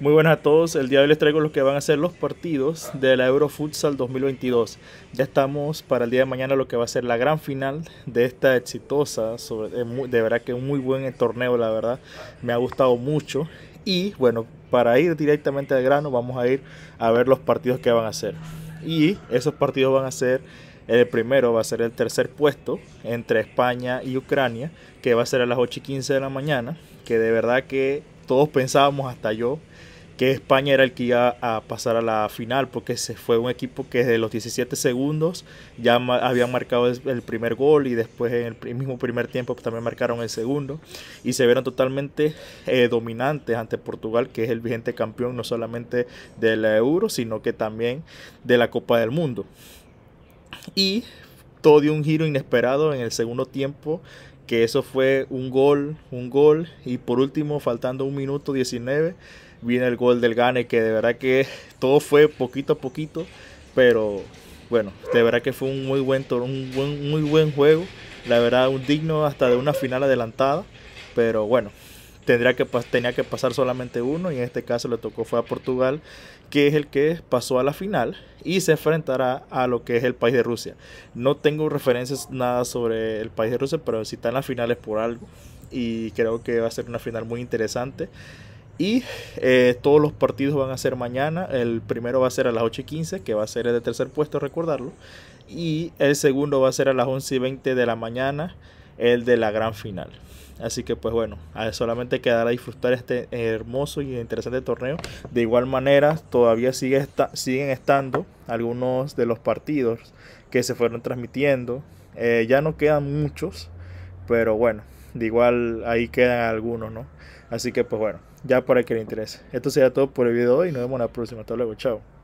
Muy buenas a todos, el día de hoy les traigo los que van a ser los partidos de la Eurofutsal 2022. Ya estamos para el día de mañana lo que va a ser la gran final de esta exitosa, eh, de verdad que un muy buen torneo, la verdad, me ha gustado mucho. Y bueno, para ir directamente al grano vamos a ir a ver los partidos que van a ser. Y esos partidos van a ser el primero va a ser el tercer puesto entre España y Ucrania, que va a ser a las 8 y 15 de la mañana, que de verdad que todos pensábamos, hasta yo, que España era el que iba a pasar a la final, porque se fue un equipo que desde los 17 segundos ya habían marcado el primer gol y después en el mismo primer tiempo también marcaron el segundo y se vieron totalmente eh, dominantes ante Portugal, que es el vigente campeón no solamente del Euro, sino que también de la Copa del Mundo. Y todo dio un giro inesperado en el segundo tiempo que eso fue un gol, un gol. Y por último, faltando un minuto 19, viene el gol del Gane, que de verdad que todo fue poquito a poquito, pero bueno, de verdad que fue un muy buen, un buen, muy buen juego. La verdad, un digno hasta de una final adelantada, pero bueno, tendría que tenía que pasar solamente uno y en este caso le tocó fue a Portugal, que es el que pasó a la final y se enfrentará a lo que es el país de Rusia. No tengo referencias nada sobre el país de Rusia, pero si está en las finales por algo y creo que va a ser una final muy interesante. Y eh, todos los partidos van a ser mañana. El primero va a ser a las 8:15, que va a ser el de tercer puesto, recordarlo. Y el segundo va a ser a las 11:20 de la mañana el de la gran final. Así que pues bueno, solamente quedará disfrutar este hermoso y interesante torneo. De igual manera, todavía sigue siguen estando algunos de los partidos que se fueron transmitiendo. Eh, ya no quedan muchos, pero bueno, de igual ahí quedan algunos, ¿no? Así que pues bueno, ya para el que le interese. Esto sería todo por el video de hoy. Nos vemos en la próxima. Hasta luego, chao.